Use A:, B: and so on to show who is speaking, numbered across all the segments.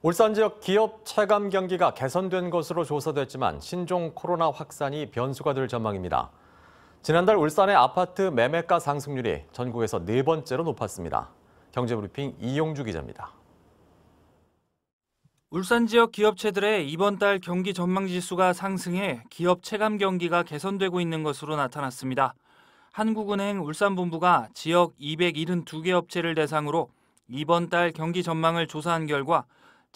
A: 울산 지역 기업 체감 경기가 개선된 것으로 조사됐지만 신종 코로나 확산이 변수가 될 전망입니다. 지난달 울산의 아파트 매매가 상승률이 전국에서 네 번째로 높았습니다. 경제브리핑 이용주 기자입니다.
B: 울산 지역 기업체들의 이번 달 경기 전망지수가 상승해 기업 체감 경기가 개선되고 있는 것으로 나타났습니다. 한국은행 울산본부가 지역 272개 업체를 대상으로 이번 달 경기 전망을 조사한 결과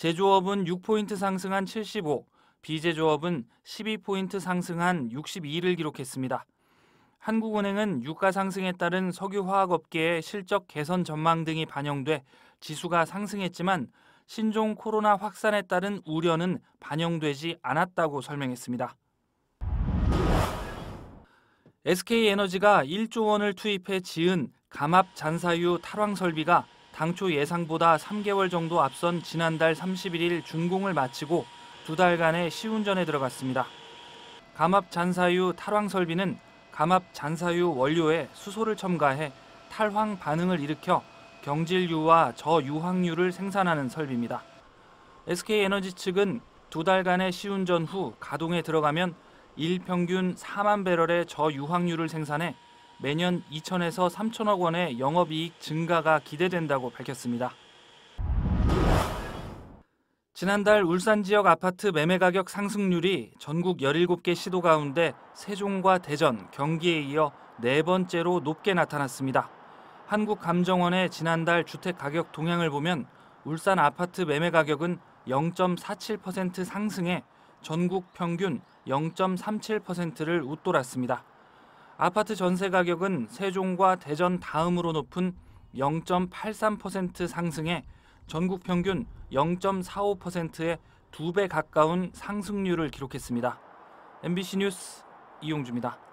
B: 제조업은 6포인트 상승한 75, 비제조업은 12포인트 상승한 62를 기록했습니다. 한국은행은 유가 상승에 따른 석유화학업계의 실적 개선 전망 등이 반영돼 지수가 상승했지만 신종 코로나 확산에 따른 우려는 반영되지 않았다고 설명했습니다. SK에너지가 1조 원을 투입해 지은 감압 잔사유 탈황 설비가 당초 예상보다 3개월 정도 앞선 지난달 31일 준공을 마치고 두 달간의 시운전에 들어갔습니다. 감압 잔사유 탈황 설비는 감압 잔사유 원료에 수소를 첨가해 탈황 반응을 일으켜 경질유와 저유황유를 생산하는 설비입니다. SK에너지 측은 두 달간의 시운전 후 가동에 들어가면 일평균 4만 배럴의 저유황유를 생산해 매년 2천에서 3천억 원의 영업이익 증가가 기대된다고 밝혔습니다. 지난달 울산 지역 아파트 매매 가격 상승률이 전국 17개 시도 가운데 세종과 대전, 경기에 이어 네 번째로 높게 나타났습니다. 한국감정원의 지난달 주택 가격 동향을 보면 울산 아파트 매매 가격은 0.47% 상승해 전국 평균 0.37%를 웃돌았습니다. 아파트 전세 가격은 세종과 대전 다음으로 높은 0.83%상승에 전국 평균 0.45%의 2배 가까운 상승률을 기록했습니다. MBC 뉴스 이용주입니다.